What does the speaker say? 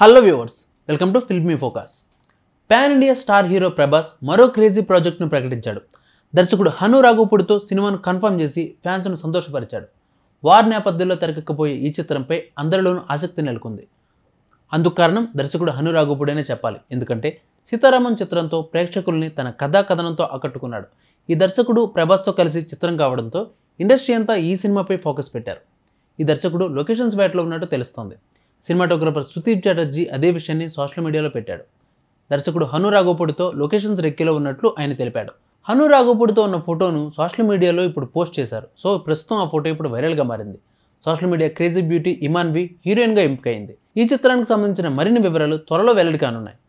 hello viewers welcome to Filmy Focus pan India star hero Prabhas మరో crazy ప్రాజెక్ట్ను ప్రకటించాడు దర్శకుడు హను రాఘుపుడితో సినిమాను కన్ఫర్మ్ చేసి ఫ్యాన్స్ను సంతోషపరిచాడు వార్ నేపథ్యంలో తెరకెక్కపోయే ఈ చిత్రంపై అందరిలోనూ ఆసక్తి నెలకొంది అందుకు కారణం దర్శకుడు హను రాఘుపుడేనే చెప్పాలి ఎందుకంటే సీతారామన్ చిత్రంతో ప్రేక్షకుల్ని తన కథా కథనంతో ఆకట్టుకున్నాడు ఈ దర్శకుడు ప్రభాస్తో కలిసి చిత్రం కావడంతో ఇండస్ట్రీ అంతా ఈ సినిమాపై ఫోకస్ పెట్టారు ఈ దర్శకుడు లొకేషన్స్ బయటలో ఉన్నట్టు తెలుస్తోంది సినిమాటోగ్రఫర్ సుదీప్ చాటర్జీ అదే విషయాన్ని సోషల్ మీడియాలో పెట్టాడు దర్శకుడు హను రాఘోపూడితో లొకేషన్స్ రెక్కేలో ఉన్నట్లు ఆయన తెలిపాడు హను రాఘోపూడితో ఉన్న ఫోటోను సోషల్ మీడియాలో ఇప్పుడు పోస్ట్ చేశారు సో ప్రస్తుతం ఆ ఫోటో ఇప్పుడు వైరల్గా మారింది social media crazy beauty Imanvi హీరోయిన్గా ఎంపికైంది ఈ చిత్రానికి సంబంధించిన మరిన్ని వివరాలు త్వరలో వెల్లడి కానున్నాయి